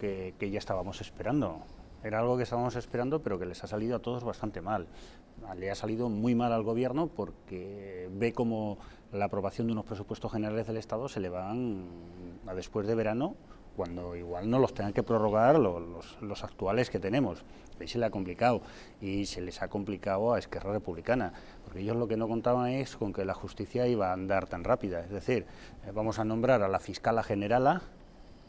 que, ya estábamos esperando. Era algo que estábamos esperando, pero que les ha salido a todos bastante mal. Le ha salido muy mal al gobierno porque ve como la aprobación de unos presupuestos generales del Estado se le van a después de verano, cuando igual no los tengan que prorrogar los, los, actuales que tenemos. Ahí se le ha complicado y se les ha complicado a Esquerra Republicana, porque ellos lo que no contaban es con que la justicia iba a andar tan rápida. Es decir, eh, vamos a nombrar a la fiscala generala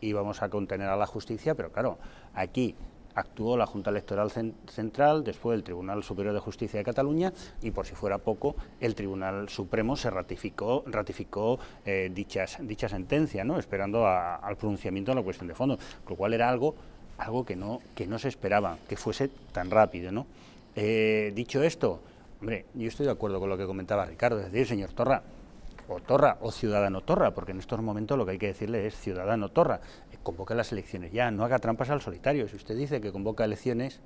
íbamos a contener a la justicia, pero claro, aquí actuó la Junta Electoral Central, después el Tribunal Superior de Justicia de Cataluña y, por si fuera poco, el Tribunal Supremo se ratificó, ratificó eh, dichas, dicha sentencia, ¿no? esperando al pronunciamiento de la cuestión de fondo, lo cual era algo, algo que, no, que no se esperaba, que fuese tan rápido. ¿no? Eh, dicho esto, hombre, yo estoy de acuerdo con lo que comentaba Ricardo, es decir, señor Torra, o Torra o Ciudadano Torra, porque en estos momentos lo que hay que decirle es Ciudadano Torra, eh, convoque las elecciones ya, no haga trampas al solitario. Si usted dice que convoca elecciones,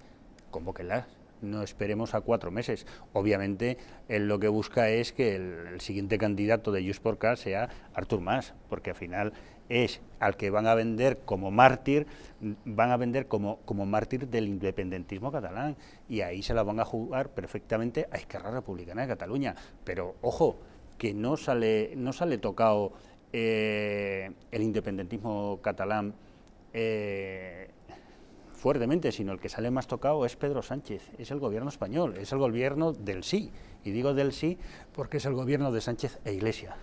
convóquelas no esperemos a cuatro meses. Obviamente, él lo que busca es que el, siguiente candidato de Just sea Artur Mas, porque al final es al que van a vender como mártir, van a vender como, como mártir del independentismo catalán, y ahí se la van a jugar perfectamente a Esquerra Republicana de Cataluña. Pero, ojo, que no sale, no sale tocado eh, el independentismo catalán eh, fuertemente, sino el que sale más tocado es Pedro Sánchez, es el gobierno español, es el gobierno del sí. Y digo del sí porque es el gobierno de Sánchez e Iglesia.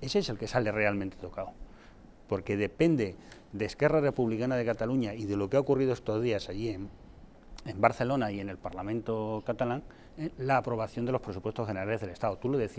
Ese es el que sale realmente tocado, porque depende de Esquerra Republicana de Cataluña y de lo que ha ocurrido estos días allí en, Barcelona y en el Parlamento catalán, eh, la aprobación de los presupuestos generales del Estado. Tú lo decías.